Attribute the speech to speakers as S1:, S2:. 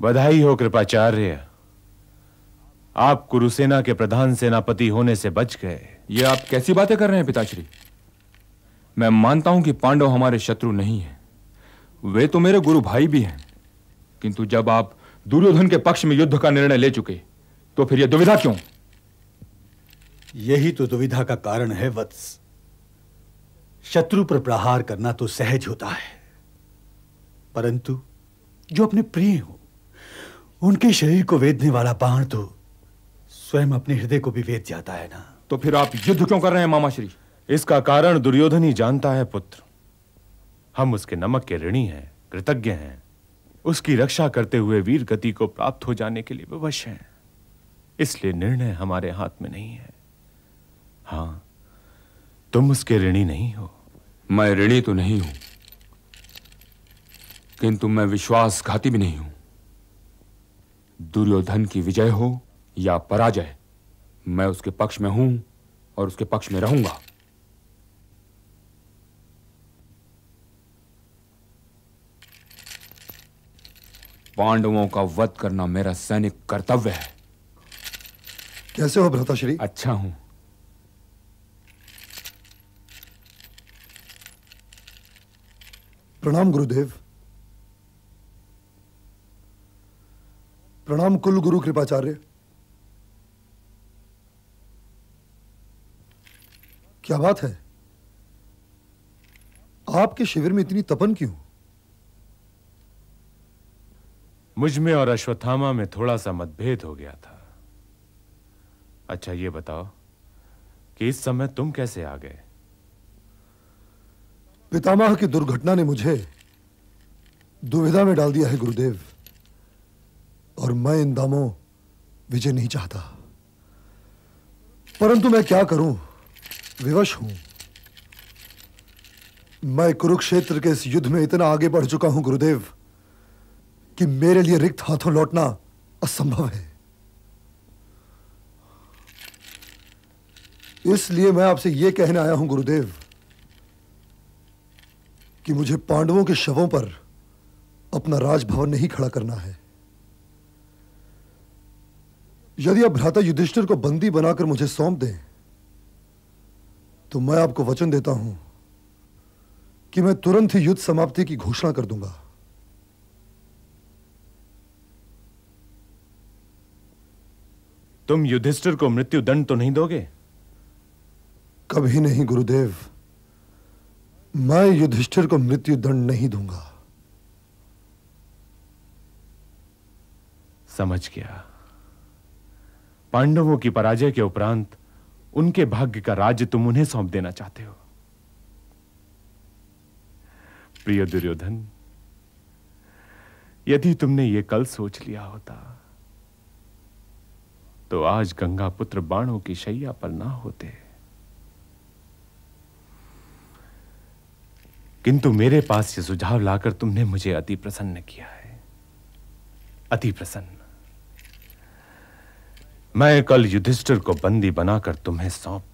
S1: बधाई हो कृपाचार्य आप कुरुसेना के प्रधान सेनापति होने से बच गए ये आप कैसी बातें कर रहे
S2: हैं पिताश्री मैं मानता हूं कि पांडव हमारे शत्रु नहीं हैं वे तो मेरे गुरु भाई भी हैं किंतु जब आप दुर्योधन के पक्ष में युद्ध का निर्णय ले चुके
S3: तो फिर यह दुविधा क्यों यही तो दुविधा का कारण है वत्स शत्रु पर प्रहार करना तो सहज होता है परंतु जो अपने प्रिय हो उनके शरीर को वेदने वाला बाण तो स्वयं अपने हृदय को भी वेद जाता है ना तो फिर आप युद्ध क्यों कर रहे हैं मामा श्री
S1: इसका कारण दुर्योधन ही जानता है पुत्र हम उसके नमक के ऋणी हैं कृतज्ञ हैं उसकी रक्षा करते हुए वीर गति को प्राप्त हो जाने के लिए विवश हैं इसलिए निर्णय हमारे हाथ में नहीं है हाँ
S2: तुम उसके ऋणी नहीं हो मैं ऋणी तो नहीं हूं किंतु मैं विश्वासघाती भी नहीं हूं दुर्योधन की विजय हो या पराजय मैं उसके पक्ष में हूं और उसके पक्ष में रहूंगा पांडवों का वध करना मेरा सैनिक कर्तव्य है
S3: कैसे हो भ्रताश्री अच्छा हूं प्रणाम गुरुदेव प्रणाम कुल गुरु कृपाचार्य क्या बात है आपके शिविर में इतनी तपन क्यों
S1: मुझ में और अश्वत्थामा में थोड़ा सा मतभेद हो गया था अच्छा ये बताओ कि इस समय तुम कैसे आ गए
S3: पितामह की दुर्घटना ने मुझे दुविधा में डाल दिया है गुरुदेव और मैं इन दामों विजय नहीं चाहता परंतु मैं क्या करूं विवश हूं मैं कुरुक्षेत्र के इस युद्ध में इतना आगे बढ़ चुका हूं गुरुदेव कि मेरे लिए रिक्त हाथों लौटना असंभव है इसलिए मैं आपसे यह कहने आया हूं गुरुदेव कि मुझे पांडवों के शवों पर अपना राजभवन नहीं खड़ा करना है यदि आप भ्राता युधिष्ठिर को बंदी बनाकर मुझे सौंप दें तो मैं आपको वचन देता हूं कि मैं तुरंत ही युद्ध समाप्ति की घोषणा कर दूंगा
S1: तुम युधिष्ठिर को मृत्यु दंड तो नहीं दोगे
S3: कभी नहीं गुरुदेव मैं युधिष्ठिर को मृत्यु दंड नहीं दूंगा
S1: समझ गया पांडवों की पराजय के उपरांत उनके भाग्य का राज्य तुम उन्हें सौंप देना चाहते हो प्रिय दुर्योधन यदि तुमने ये कल सोच लिया होता तो आज गंगा पुत्र बाणों की शैया पर ना होते किंतु मेरे पास ये सुझाव लाकर तुमने मुझे अति प्रसन्न किया है अति प्रसन्न मैं कल युधिष्ठिर को बंदी बनाकर तुम्हें सौंप